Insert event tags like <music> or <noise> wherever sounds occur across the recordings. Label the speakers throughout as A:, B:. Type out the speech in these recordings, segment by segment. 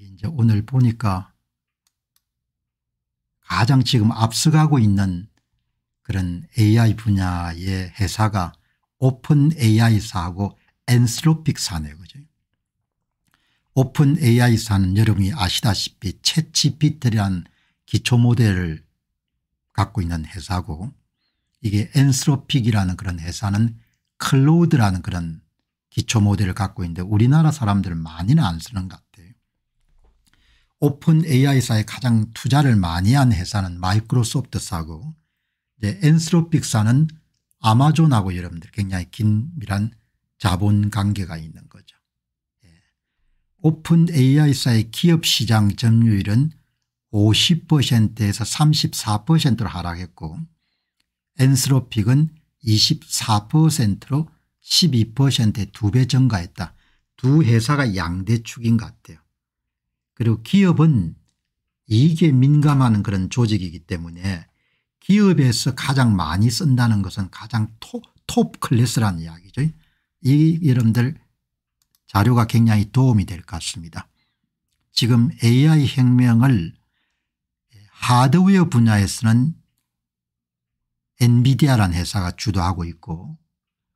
A: 여기 이제 오늘 보니까 가장 지금 앞서가고 있는 그런 AI 분야의 회사가 오픈 AI사하고 엔스로픽사네요. 그죠? 오픈 AI사는 여러분이 아시다시피 챗 g p t 라 기초 모델을 갖고 있는 회사고 이게 엔스로픽이라는 그런 회사는 클로드라는 그런 기초 모델을 갖고 있는데 우리나라 사람들은 많이는 안 쓰는 것 같아요. 오픈 AI사에 가장 투자를 많이 한 회사는 마이크로소프트사고 이제 엔스로픽사는 아마존하고 여러분들 굉장히 긴밀한 자본 관계가 있는 거죠. 예. 오픈 AI사의 기업 시장 점유율은 50%에서 34%로 하락했고 엔스로픽은 24%로 12%의 두배 증가했다. 두 회사가 양대축인 것 같아요. 그리고 기업은 이익에 민감한 그런 조직이기 때문에 기업에서 가장 많이 쓴다는 것은 가장 톱, 톱 클래스라는 이야기죠. 이 여러분들 자료가 굉장히 도움이 될 것 같습니다. 지금 AI 혁명을 하드웨어 분야에서는 엔비디아라는 회사가 주도하고 있고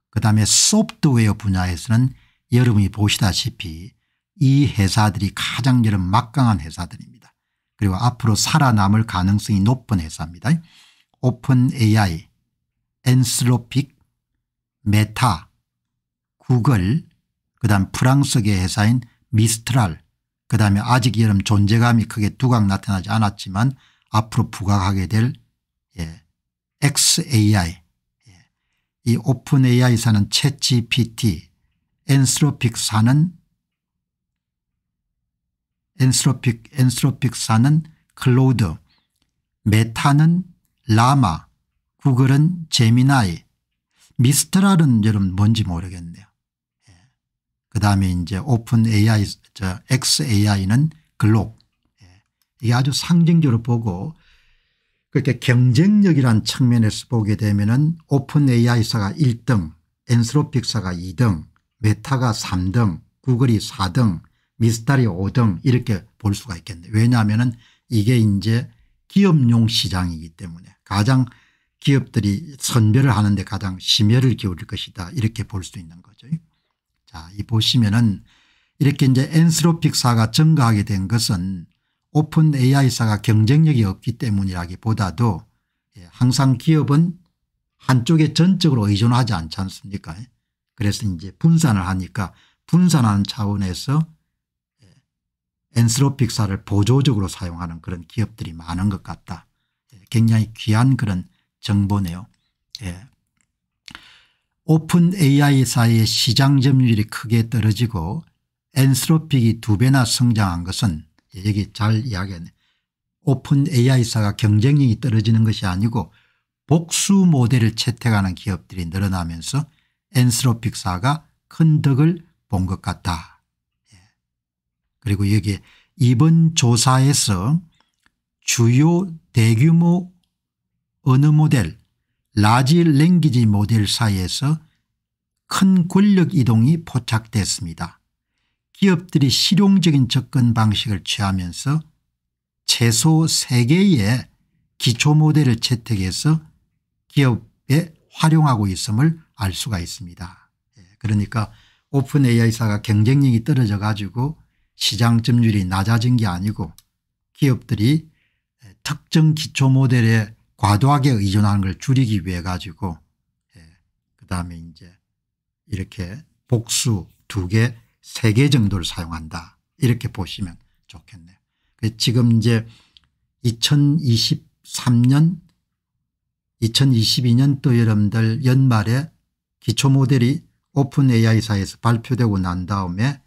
A: 그다음에 소프트웨어 분야에서는 여러분이 보시다시피 이 회사들이 가장 이런 막강한 회사들입니다. 그리고 앞으로 살아남을 가능성이 높은 회사입니다. 오픈 AI, 엔스로픽, 메타, 구글, 그 다음 프랑스계 회사인 미스트랄, 그 다음에 아직 이런 존재감이 크게 두각 나타나지 않았지만 앞으로 부각하게 될 예, XAI, 예. 이 오픈 AI사는 챗GPT, 엔스로픽사는 엔스로픽 엔트로픽사는 클로드, 메타는 라마, 구글은 제미나이, 미스트라는여러 뭔지 모르겠네요. 예. 그 다음에 이제 오픈 AI, 저 XAI는 글록. 예. 이게 아주 상징적으로 보고 그렇게 경쟁력이란 측면에서 보게 되면은 오픈 AI사가 1등, 엔스로픽사가 2등, 메타가 3등, 구글이 4등, 미스터리 5등 이렇게 볼 수가 있겠는데 왜냐하면 이게 이제 기업용 시장이기 때문에 가장 기업들이 선별을 하는데 가장 심혈을 기울일 것이다 이렇게 볼 수 있는 거죠. 자, 이 보시면은 이렇게 이제 엔스로픽사가 증가하게 된 것은 오픈 AI사가 경쟁력이 없기 때문이라기보다도 예, 항상 기업은 한쪽에 전적으로 의존하지 않지 않습니까? 그래서 이제 분산을 하니까 분산하는 차원에서 엔스로픽사를 보조적으로 사용하는 그런 기업들이 많은 것 같다. 예, 굉장히 귀한 그런 정보네요. 예. 오픈 AI사의 시장 점유율이 크게 떨어지고 엔스로픽이 두 배나 성장한 것은 예, 여기 잘 이야기했네. 오픈 AI사가 경쟁력이 떨어지는 것이 아니고 복수 모델을 채택하는 기업들이 늘어나면서 엔스로픽사가 큰 덕을 본 것 같다. 그리고 여기에 이번 조사에서 주요 대규모 언어 모델 라지 랭귀지 모델 사이에서 큰 권력 이동이 포착됐습니다. 기업들이 실용적인 접근 방식을 취하면서 최소 3개의 기초 모델을 채택해서 기업에 활용하고 있음을 알 수가 있습니다. 예, 그러니까 오픈 AI사가 경쟁력이 떨어져 가지고 시장 점유율이 낮아진 게 아니고 기업들이 특정 기초 모델에 과도하게 의존하는 걸 줄이기 위해 가지고 예, 그다음에 이제 이렇게 복수 두 개, 세 개 정도를 사용한다 이렇게 보시면 좋겠네요. 그 지금 이제 2023년 2022년도 여러분들 연말에 기초 모델이 오픈 AI사에서 발표되고 난 다음에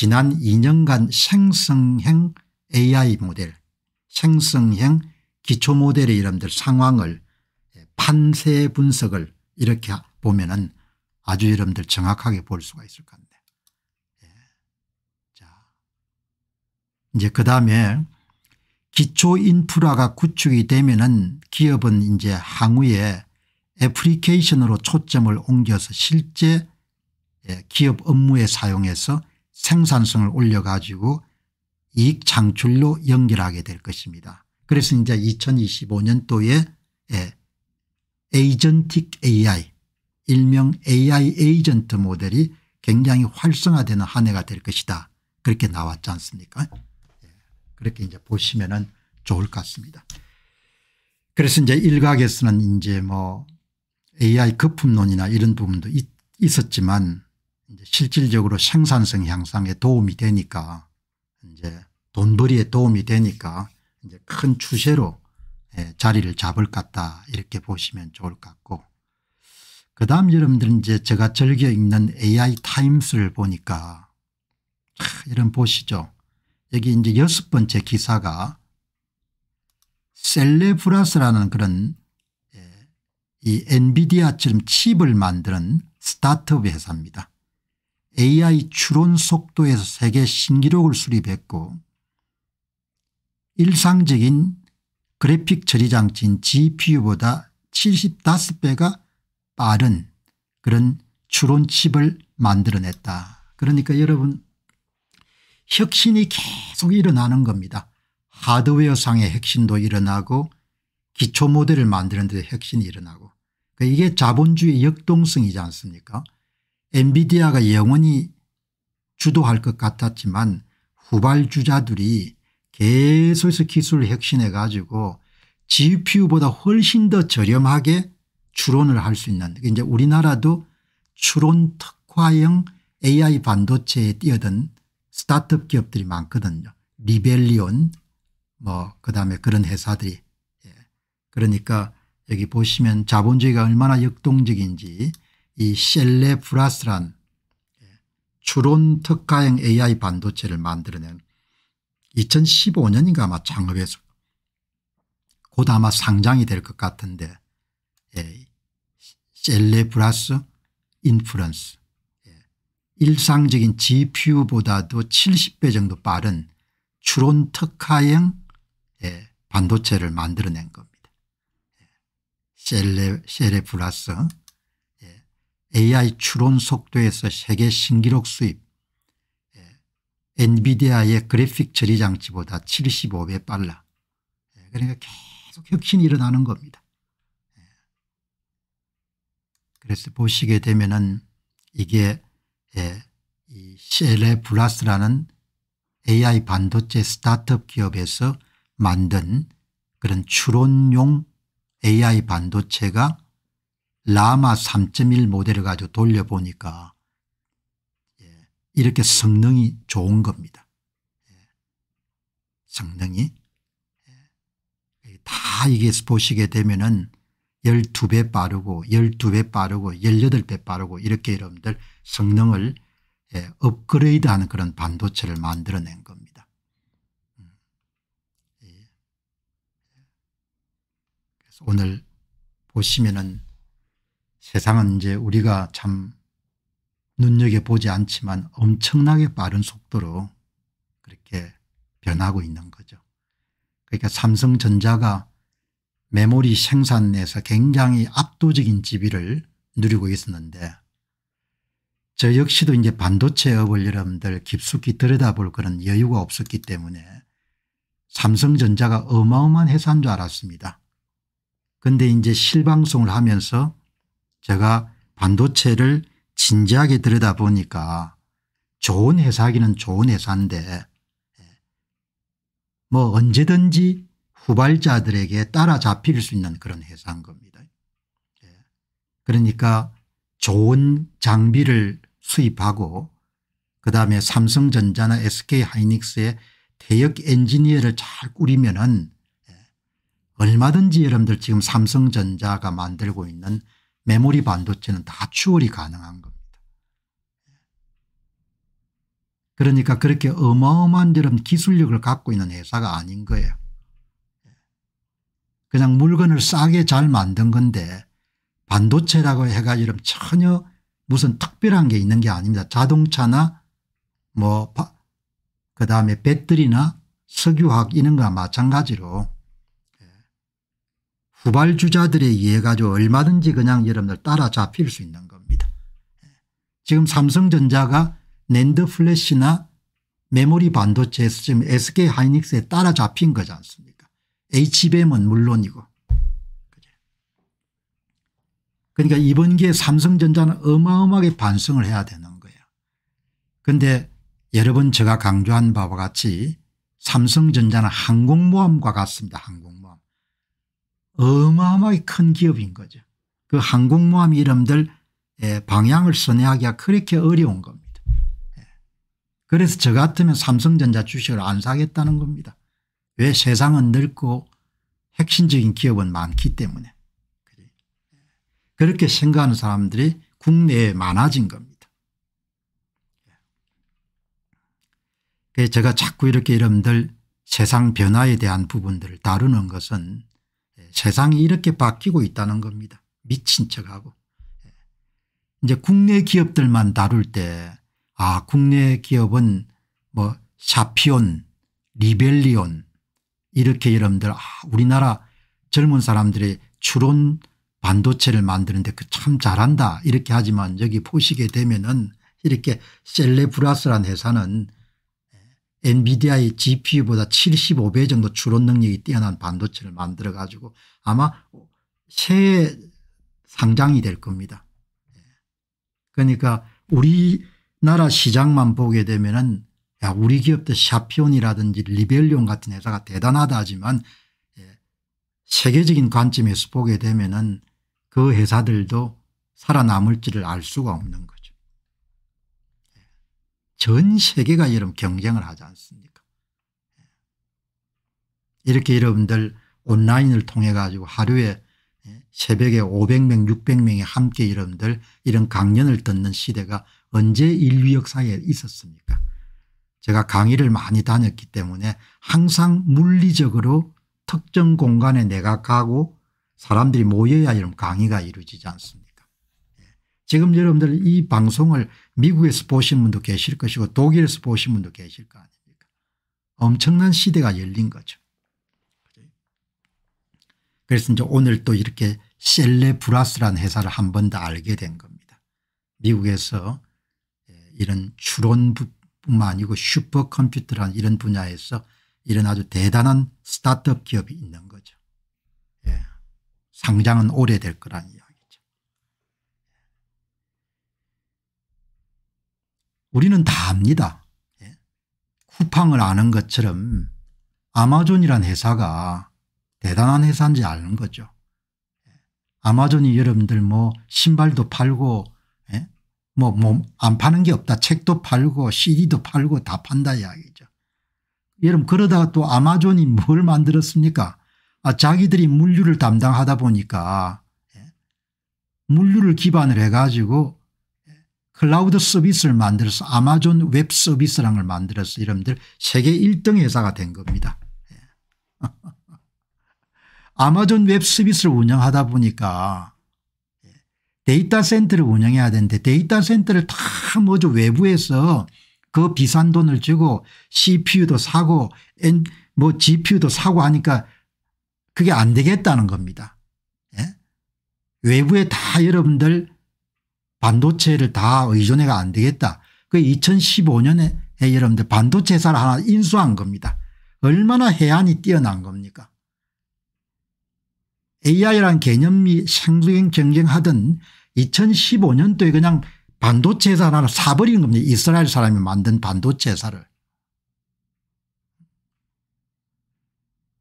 A: 지난 2년간 생성형 AI 모델 생성형 기초 모델의 이름들 상황을 판세 분석을 이렇게 보면 은 아주 여러분들 정확하게 볼 수가 있을 건데 예. 자 이제 그다음에 기초 인프라가 구축이 되면 은 기업은 이제 향후에 애플리케이션으로 초점을 옮겨서 실제 예, 기업 업무에 사용해서 생산성을 올려가지고 이익 창출로 연결하게 될 것입니다. 그래서 이제 2025년도에 예, 에이전틱 AI 일명 AI 에이전트 모델이 굉장히 활성화되는 한 해가 될 것이다. 그렇게 나왔지 않습니까 예, 그렇게 이제 보시면 은 좋을 것 같습니다. 그래서 이제 일각에서는 이제 뭐 AI 거품론이나 이런 부분도 있었지만 실질적으로 생산성 향상에 도움이 되니까 이제 돈벌이에 도움이 되니까 이제 큰 추세로 예, 자리를 잡을 것 같다 이렇게 보시면 좋을 것 같고 그 다음 여러분들은 이제 제가 즐겨 읽는 AI 타임스를 보니까 이런 보시죠. 여기 이제 여섯 번째 기사가 셀레브라스라는 그런 예, 이 엔비디아처럼 칩을 만드는 스타트업 회사입니다. AI 추론 속도에서 세계 신기록을 수립했고 일상적인 그래픽 처리 장치인 GPU보다 75배가 빠른 그런 추론칩을 만들어냈다. 그러니까 여러분 혁신이 계속 일어나는 겁니다. 하드웨어상의 혁신도 일어나고 기초 모델을 만드는 데 혁신이 일어나고 그러니까 이게 자본주의 역동성이지 않습니까 엔비디아가 영원히 주도할 것 같았지만 후발주자들이 계속해서 기술을 혁신해 가지고 GPU보다 훨씬 더 저렴하게 추론을 할 수 있는 이제 우리나라도 추론 특화형 AI 반도체에 뛰어든 스타트업 기업들이 많거든요. 리벨리온 뭐 그다음에 그런 회사들이 예. 그러니까 여기 보시면 자본주의가 얼마나 역동적인지 이 셀레 브라스란 추론 특가형 AI 반도체를 만들어낸 2015년인가 아마 창업해서 곧 아마 상장이 될 것 같은데 예. 셀레브라스 인프런스 예. 일상적인 GPU보다도 70배 정도 빠른 추론 특화형 예. 반도체를 만들어낸 겁니다. 셀레, 예, 셀레브라스 AI 추론 속도에서 세계 신기록 수입 예, 엔비디아의 그래픽 처리 장치보다 75배 빨라 예, 그러니까 계속 혁신이 일어나는 겁니다. 예. 그래서 보시게 되면 은 이게 이 셀레 플라스라는 AI 반도체 스타트업 기업에서 만든 그런 추론용 AI 반도체가 라마 3.1 모델을 가지고 돌려보니까 예, 이렇게 성능이 좋은 겁니다. 예, 성능이 예, 다 이게 보시게 되면은 12배 빠르고 12배 빠르고 18배 빠르고 이렇게 여러분들 성능을 예, 업그레이드하는 그런 반도체를 만들어낸 겁니다. 음. 예. 그래서 오늘 보시면은 세상은 이제 우리가 참 눈여겨보지 않지만 엄청나게 빠른 속도로 그렇게 변하고 있는 거죠. 그러니까 삼성전자가 메모리 생산에서 굉장히 압도적인 지위를 누리고 있었는데 저 역시도 이제 반도체 업을 여러분들 깊숙이 들여다볼 그런 여유가 없었기 때문에 삼성전자가 어마어마한 회사인 줄 알았습니다. 그런데 이제 실방송을 하면서 제가 반도체를 진지하게 들여다보니까 좋은 회사기는 좋은 회사인데 예, 뭐 언제든지 후발자들에게 따라잡힐 수 있는 그런 회사인 겁니다. 예, 그러니까 좋은 장비를 수입하고 그다음에 삼성전자나 SK하이닉스의 대역 엔지니어를 잘 꾸리면 은 예, 얼마든지 여러분들 지금 삼성전자가 만들고 있는 메모리 반도체는 다 추월이 가능한 겁니다. 그러니까 그렇게 어마어마한 저런 기술력을 갖고 있는 회사가 아닌 거예요. 그냥 물건을 싸게 잘 만든 건데 반도체라고 해가지고 전혀 무슨 특별한 게 있는 게 아닙니다. 자동차나 뭐 그다음에 배터리나 석유학 이런 거와 마찬가지로 후발주자들의 이해가지고 얼마든지 그냥 여러분들 따라잡힐 수 있는 겁니다. 지금 삼성전자가 랜드 플래시나 메모리 반도체 지금 SK 하이닉스에 따라잡힌 거지 않습니까 HBM은 물론이고 그러니까 이번 기회에 삼성전자는 어마어마하게 반성을 해야 되는 거예요. 그런데 여러분 제가 강조한 바와 같이 삼성전자는 항공모함과 같습니다. 항공 어마어마하게 큰 기업인 거죠. 그 항공모함 이름들 예, 방향을 선회하기가 그렇게 어려운 겁니다. 예. 그래서 저 같으면 삼성전자 주식을 안 사겠다는 겁니다. 왜 세상은 넓고 핵심적인 기업은 많기 때문에 예. 그렇게 생각하는 사람들이 국내에 많아진 겁니다. 제가 자꾸 이렇게 이름들 세상 변화에 대한 부분들을 다루는 것은 세상이 이렇게 바뀌고 있다는 겁니다. 미친 척하고. 예. 이제 국내 기업들만 다룰 때아 국내 기업은 뭐 샤피온 리벨리온 이렇게 여러분들 아 우리나라 젊은 사람들이 추론 반도체를 만드는데 그 참 잘한다 이렇게 하지만 여기 보시게 되면은 이렇게 셀레브라스란 회사는 엔비디아의 GPU보다 75배 정도 추론 능력이 뛰어난 반도체를 만들어 가지고 아마 새해 상장이 될 겁니다. 예. 그러니까 우리나라 시장만 보게 되면은 우리 기업도 샤피온이라든지 리벨리온 같은 회사가 대단하다 하지만 예, 세계적인 관점에서 보게 되면은 그 회사들도 살아남을지를 알 수가 없는 거죠. 전 세계가 여러분 경쟁을 하지 않습니까 예. 이렇게 여러분들 온라인을 통해 가지고 하루에 예, 새벽에 500명 600명이 함께 여러분들 이런 강연을 듣는 시대가 언제 인류 역사에 있었습니까 제가 강의를 많이 다녔기 때문에 항상 물리적으로 특정 공간에 내가 가고 사람들이 모여야 이런 강의가 이루어지지 않습니까 지금 여러분들 이 방송을 미국에서 보신 분도 계실 것이고 독일에서 보신 분도 계실 거 아닙니까 엄청난 시대가 열린 거죠. 그래서 이제 오늘 또 이렇게 셀레브라스라는 회사를 한 번 더 알게 된 겁니다. 미국에서 예, 이런 추론뿐만 아니고 슈퍼컴퓨터란 이런 분야에서 이런 아주 대단한 스타트업 기업이 있는 거죠. 예. 상장은 오래될 거란 우리는 다 압니다. 예? 쿠팡을 아는 것처럼 아마존이란 회사가 대단한 회사인지 아는 거죠. 예? 아마존이 여러분들 뭐 신발도 팔고 예? 뭐안 파는 게 없다 책도 팔고 cd도 팔고 다 판다 이야기죠. 여러분 그러다가 또 아마존이 뭘 만들었습니까 아, 자기들이 물류를 담당하다 보니까 물류를 기반을 해가지고 클라우드 서비스를 만들어서 아마존 웹 서비스라는 걸 만들어서 여러분들 세계 1등 회사가 된 겁니다. 예. <laughs> 아마존 웹 서비스를 운영하다 보니까 예, 데이터 센터를 운영해야 되는데 데이터 센터를 다 뭐죠 외부에서 그 비싼 돈을 주고 CPU도 사고 뭐 GPU도 사고 하니까 그게 안 되겠다는 겁니다. 예? 외부에 다 여러분들 반도체를 다 의존해가 안 되겠다. 그 2015년에 여러분들 반도체 회사를 하나 인수한 겁니다. 얼마나 해안이 뛰어난 겁니까? AI란 개념이 생소행 경쟁하던 2015년도에 그냥 반도체 회사 하나를 사버리 겁니다. 이스라엘 사람이 만든 반도체 회사를.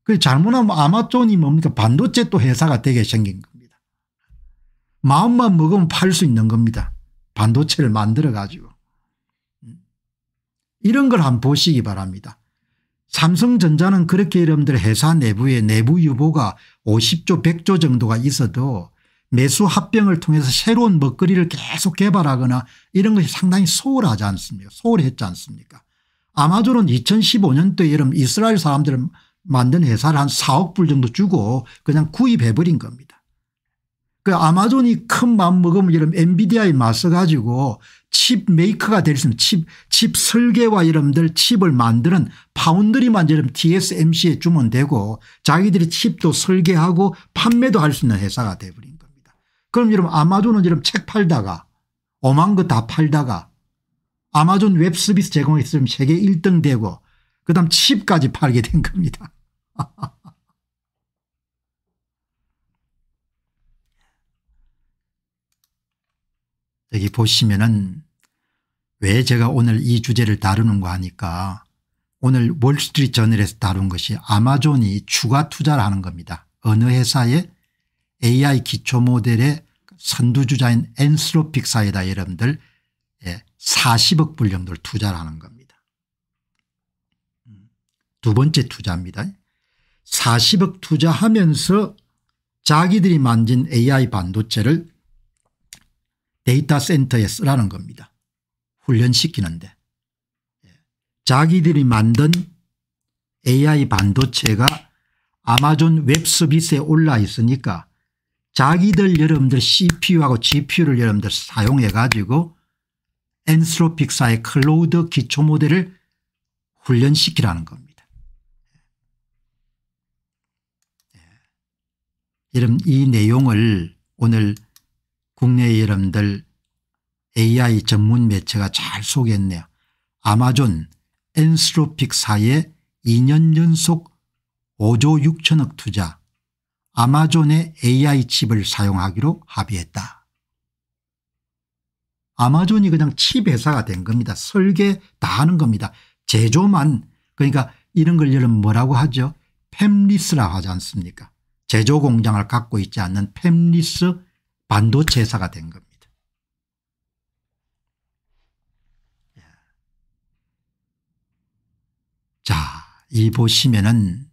A: 그 잘못하면 아마존이 뭡니까 반도체 또 회사가 되게 생긴 마음만 먹으면 팔 수 있는 겁니다. 반도체를 만들어 가지고. 이런 걸 한번 보시기 바랍니다. 삼성전자는 그렇게 여러분들 회사 내부에 내부 유보가 50조 100조 정도가 있어도 매수 합병을 통해서 새로운 먹거리를 계속 개발하거나 이런 것이 상당히 소홀하지 않습니까 소홀했지 않습니까 아마존은 2015년도에 여러분 이스라엘 사람들 만든 회사를 한 4억 불 정도 주고 그냥 구입해버린 겁니다. 그 아마존이 큰 마음 먹으면 이런 엔비디아에 맞서 가지고 칩 메이커가 될수 있는 칩, 칩 설계와 이런들 칩을 만드는 파운드리만 이런 TSMC에 주면되고 자기들이 칩도 설계하고 판매도 할 수 있는 회사가 돼버린 겁니다. 그럼 이런 아마존은 이런 책 팔다가 오만 거다 팔다가 아마존 웹 서비스 제공했으면 세계 1등 되고 그다음 칩까지 팔게 된 겁니다. <laughs> 여기 보시면은 왜 제가 오늘 이 주제를 다루는가 하니까 오늘 월스트리트 저널에서 다룬 것이 아마존이 추가 투자를 하는 겁니다. 어느 회사의 AI 기초 모델의 선두주자인 엔스로픽사에다 여러분들 40억 예, 불 정도를 투자를 하는 겁니다. 두 번째 투자입니다. 40억 투자하면서 자기들이 만진 AI 반도체를 데이터 센터에 쓰라는 겁니다. 훈련시키는데. 예. 자기들이 만든 AI 반도체가 아마존 웹서비스에 올라 있으니까 자기들 여러분들 CPU하고 GPU를 여러분들 사용해 가지고 엔스로픽사의 클로우드 기초 모델을 훈련시키라는 겁니다. 예. 예. 여러분 이 내용을 오늘 국내 여러분들 AI 전문 매체가 잘 소개했네요. 아마존 엔스로픽사에 2년 연속 5조 6천억 투자 아마존의 AI 칩을 사용하기로 합의했다. 아마존이 그냥 칩 회사가 된 겁니다. 설계 다 하는 겁니다. 제조만 그러니까 이런 걸 여러분 뭐라고 하죠? 팹리스라 하지 않습니까 제조 공장을 갖고 있지 않는 팹리스 반도체사가 된 겁니다. 예. 자, 이 보시면은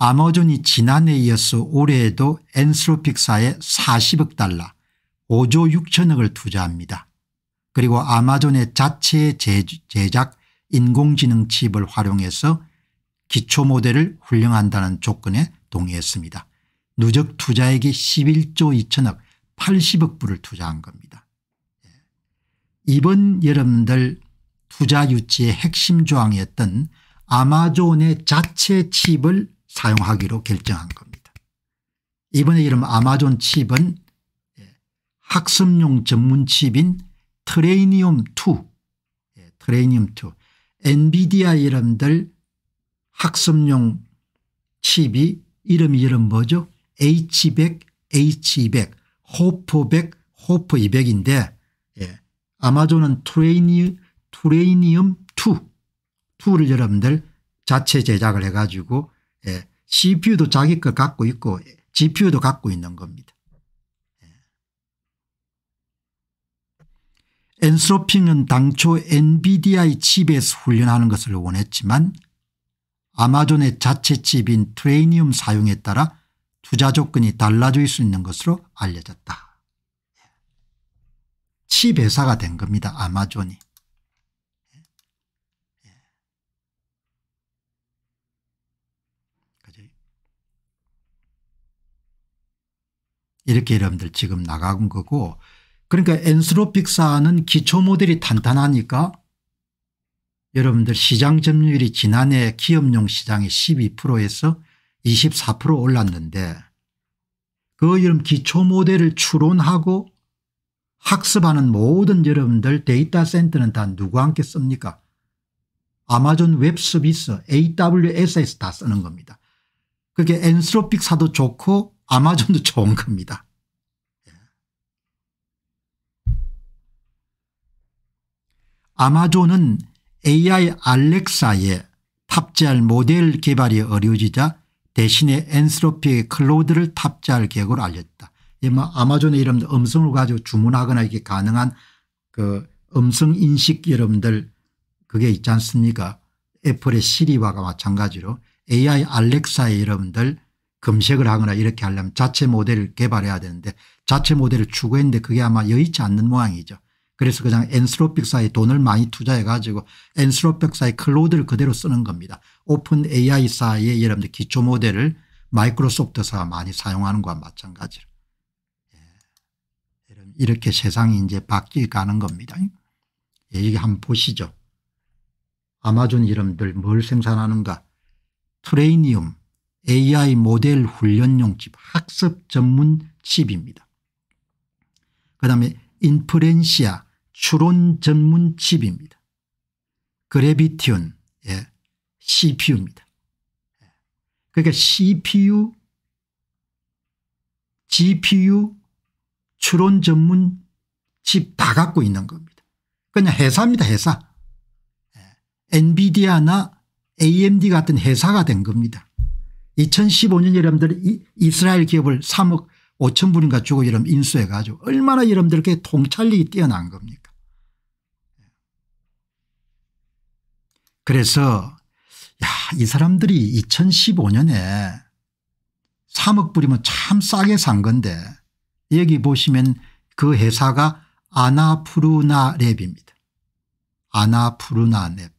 A: 아마존이 지난해 이어서 올해에도 엔스로픽사에 40억 달러 5조 6천억을 투자합니다. 그리고 아마존의 자체 제작 인공지능 칩을 활용해서 기초 모델을 훈련한다는 조건에 동의했습니다. 누적 투자액이 11조 2천억 80억 불을 투자한 겁니다. 예. 이번 여러분들 투자 유치의 핵심 조항이었던 아마존의 자체 칩을 사용하기로 결정한 겁니다. 이번에 이름 아마존 칩은 예, 학습용 전문 칩인 트레이니움2 예, 트레이니움2 엔비디아 이름들 학습용 칩이 이름이 이름 뭐죠? H100, H200 호프 100 호프 200인데 예. 아마존은 트레이니트레이니움2 2를 여러분들 자체 제작을 해가지고 예. CPU도 자기 걸 갖고 있고 GPU도 예, 갖고 있는 겁니다. 예. 엔스로핑은 당초 엔비디아의 칩에서 훈련하는 것을 원했지만 아마존의 자체 칩인 트레이니움 사용에 따라 투자 조건이 달라질 수 있는 것으로 알려졌다. 치배사가 된 겁니다. 아마존이. 이렇게 여러분들 지금 나간 거고 그러니까 엔스로픽사는 기초 모델이 탄탄하니까 여러분들 시장 점유율이 지난해 기업용 시장의 12%에서 24% 올랐는데 그 여름 기초 모델을 추론하고 학습하는 모든 여러분들 데이터 센터는 다 누구와 함께 씁니까? 아마존 웹 서비스 AWS에서 다 쓰는 겁니다. 그게 엔스로픽 사도 좋고 아마존도 좋은 겁니다. 예. 아마존은 AI 알렉사에 탑재할 모델 개발이 어려워지자 대신에 엔스로피의 클로드를 탑재할 계획으로 알렸다. 아마존의 여러분 음성을 가지고 주문하거나 이게 가능한 그 음성 인식 여러분들 그게 있지 않습니까 애플의 시리와 마찬가지로 AI 알렉사의 여러분들 검색을 하거나 이렇게 하려면 자체 모델을 개발해야 되는데 자체 모델을 추구했는데 그게 아마 여의치 않는 모양이죠. 그래서 그냥 엔스로픽사에 돈을 많이 투자해 가지고 엔스로픽사의 클로드를 그대로 쓰는 겁니다. 오픈 AI사의 여러분들 기초 모델을 마이크로소프트사가 많이 사용하는 것과 마찬가지로 예. 이렇게 세상이 이제 바뀌가는 겁니다. 예, 이게 한번 보시죠. 아마존 여러들뭘 생산하는가 트레이니움 AI 모델 훈련용 칩 학습 전문 칩입니다. 그 다음에 인프렌시아 추론 전문집입니다. 그래비티온의 CPU입니다. 그러니까 CPU, GPU, 추론 전문 집다 예, 그러니까 갖고 있는 겁니다. 그냥 회사입니다. 회사. 예, 엔비디아나 AMD 같은 회사가 된 겁니다. 2015년 여러분들 이스라엘 기업을 3억 5천 불인가 주고 여러분 인수해가지고 얼마나 여러분들께 통찰력이 뛰어난 겁니까? 그래서 야, 이 사람들이 2015년에 3억 부리면참 싸게 산 건데 여기 보시면 그 회사가 아나푸르나 랩입니다. 아나푸르나 랩.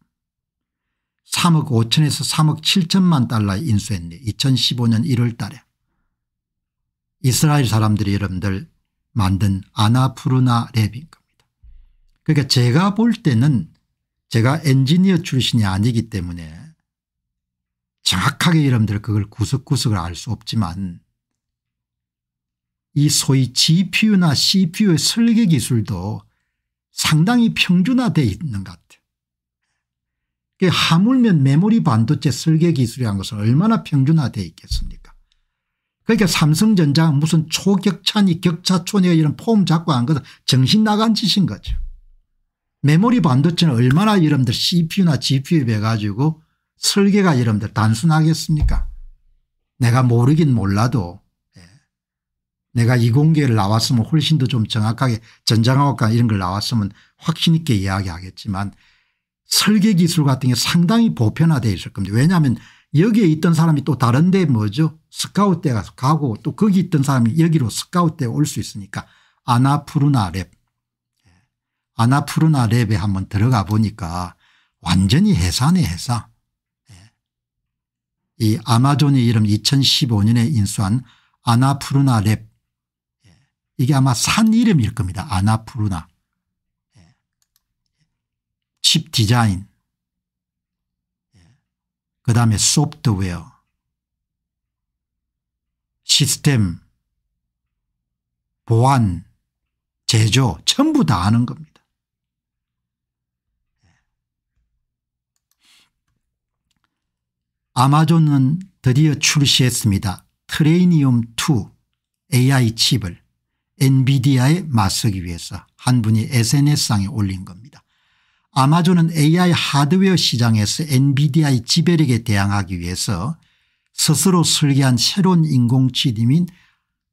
A: 3억 5천에서 3억 7천만 달러에 인수했네. 2015년 1월 달에. 이스라엘 사람들이 여러분들 만든 아나푸르나 랩인 겁니다. 그러니까 제가 볼 때는 제가 엔지니어 출신이 아니기 때문에 정확하게 여러분들 그걸 구석구석을 알 수 없지만 이 소위 GPU나 CPU의 설계 기술도 상당히 평준화되어 있는 것 같아요. 하물며 메모리 반도체 설계 기술이란 것은 얼마나 평준화되어 있겠습니까 그러니까 삼성전자 무슨 초격차니 격차촌이 이런 폼 잡고 한 것은 정신 나간 짓인 거죠. 메모리 반도체는 얼마나 여러분들 CPU나 GPU에 배 가지고 설계가 여러분들 단순하겠습니까 내가 모르긴 몰라도 예. 내가 이공개를 나왔으면 훨씬 더 좀 정확하게 전장학과 이런 걸 나왔으면 확신 있게 이야기하겠지만 설계 기술 같은 게 상당히 보편화되어 있을 겁니다. 왜냐하면 여기에 있던 사람이 또 다른 데 뭐죠 스카웃트 가서 가고 또 거기 있던 사람이 여기로 스카웃트에올 수 있으니까 아나푸르나 랩 아나푸르나 랩에 한번 들어가 보니까 완전히 해산의 해사. 예. 이아마존의 이름 2015년에 인수한 아나푸르나 랩. 예. 이게 아마 산 이름일 겁니다. 아나푸르나. 예. 칩 디자인. 그 다음에 소프트웨어. 시스템. 보안. 제조. 전부 다 아는 겁니다. 아마존은 드디어 출시했습니다. 트레이니움2 AI 칩을 엔비디아에 맞서기 위해서 한 분이 SNS상에 올린 겁니다. 아마존은 AI 하드웨어 시장에서 엔비디아의 지배력에 대항하기 위해서 스스로 설계한 새로운 인공지능인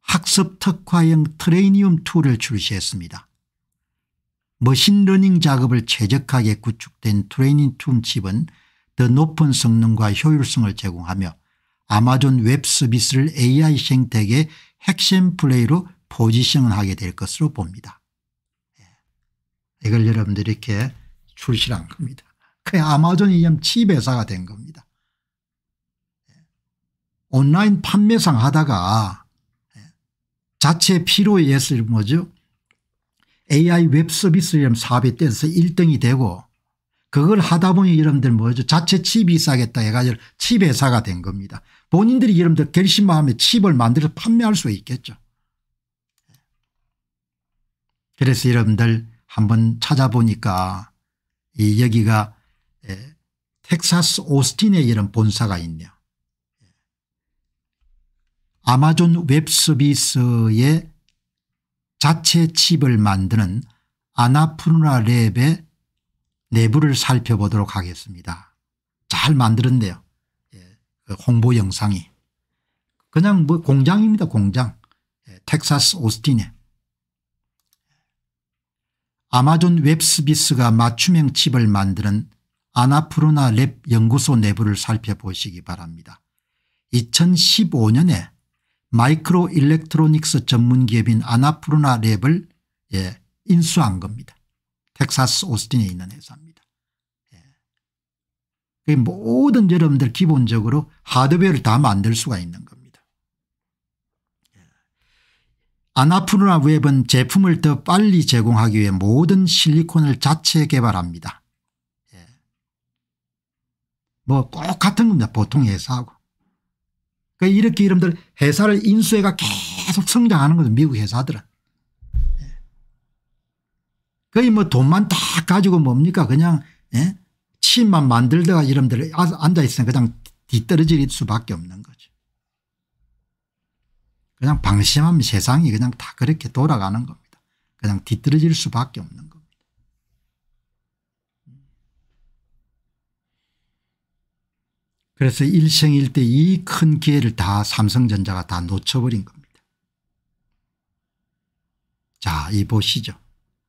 A: 학습 특화형 트레이니움2를 출시했습니다. 머신러닝 작업을 최적하게 구축된 트레이닝2 칩은 더 높은 성능과 효율성을 제공하며 아마존 웹 서비스를 AI 생태계 핵심 플레이로 포지션하게 될 것으로 봅니다. 예. 이걸 여러분들이 이렇게 출시한 겁니다. 그 아마존이 좀 치배사가 된 겁니다. 예. 온라인 판매상 하다가 예, 자체 필요에 서 뭐죠? AI 웹 서비스를 삽입돼서 1등이 되고 그걸 하다 보니 여러분들 뭐죠 자체 칩이 싸겠다 해가지고 칩 회사가 된 겁니다. 본인들이 여러분들 결심 마음에 칩을 만들어서 판매할 수 있겠죠. 그래서 여러분들 한번 찾아보니까 이 여기가 예, 텍사스 오스틴에 이런 본사가 있네요. 아마존 웹서비스의 자체 칩을 만드는 아나프루나 랩의 내부를 살펴보도록 하겠습니다. 잘 만들었네요. 예, 그 홍보 영상이. 그냥 뭐 공장입니다 공장. 예, 텍사스 오스틴에. 아마존 웹스비스가 맞춤형 칩을 만드는 아나프로나 랩 연구소 내부를 살펴보시기 바랍니다. 2015년에 마이크로 일렉트로닉스 전문기업인 아나프로나 랩을 예, 인수한 겁니다. 텍사스 오스틴에 있는 회사입니다. 예. 모든 여러분들 기본적으로 하드웨어를 다 만들 수가 있는 겁니다. 예. 아나프루나 웹은 제품을 더 빨리 제공하기 위해 모든 실리콘을 자체 개발합니다. 예. 뭐꼭 같은 겁니다. 보통 회사하고. 그러니까 이렇게 여러분들 회사를 인수해가 계속 성장하는 거죠. 미국 회사들은. 거의 뭐 돈만 다 가지고 뭡니까 그냥 예? 침만 만들다가 이름들 아, 앉아있으면 그냥 뒤떨어질 수밖에 없는 거죠. 그냥 방심하면 세상이 그냥 다 그렇게 돌아가는 겁니다. 그냥 뒤떨어질 수밖에 없는 겁니다. 그래서 일생일 때 이 큰 기회를 다 삼성전자가 다 놓쳐버린 겁니다. 자, 이 보시죠.